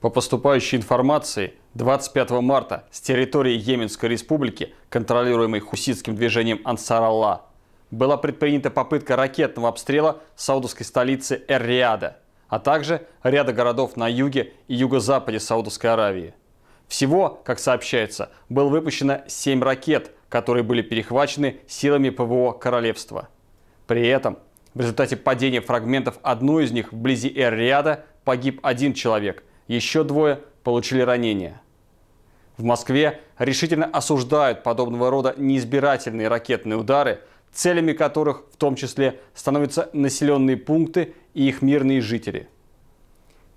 По поступающей информации, 25 марта с территории Йеменской республики, контролируемой хуситским движением Ансар-Алла, была предпринята попытка ракетного обстрела саудовской столицы Эр-Риада, а также ряда городов на юге и юго-западе Саудовской Аравии. Всего, как сообщается, было выпущено 7 ракет, которые были перехвачены силами ПВО королевства. При этом в результате падения фрагментов одной из них вблизи Эр-Риада погиб один человек – еще двое получили ранения. В Москве решительно осуждают подобного рода неизбирательные ракетные удары, целями которых в том числе становятся населенные пункты и их мирные жители.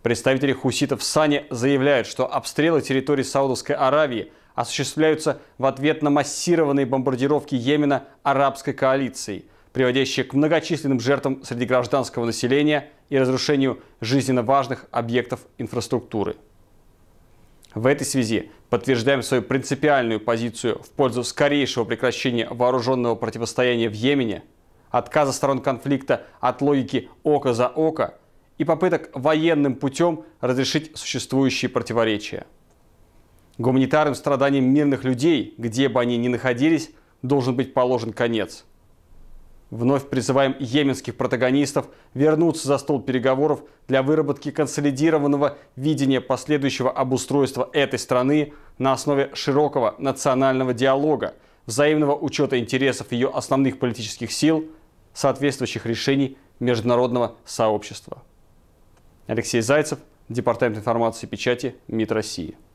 Представители хуситов в Сане заявляют, что обстрелы территории Саудовской Аравии осуществляются в ответ на массированные бомбардировки Йемена арабской коалицией – приводящие к многочисленным жертвам среди гражданского населения и разрушению жизненно важных объектов инфраструктуры. В этой связи подтверждаем свою принципиальную позицию в пользу скорейшего прекращения вооруженного противостояния в Йемене, отказа сторон конфликта от логики око за око и попыток военным путем разрешить существующие противоречия. Гуманитарным страданиям мирных людей, где бы они ни находились, должен быть положен конец – Вновь призываем йеменских протагонистов вернуться за стол переговоров для выработки консолидированного видения последующего обустройства этой страны на основе широкого национального диалога, взаимного учета интересов ее основных политических сил, соответствующих решений международного сообщества. Алексей Зайцев, Департамент информации и печати МИД России.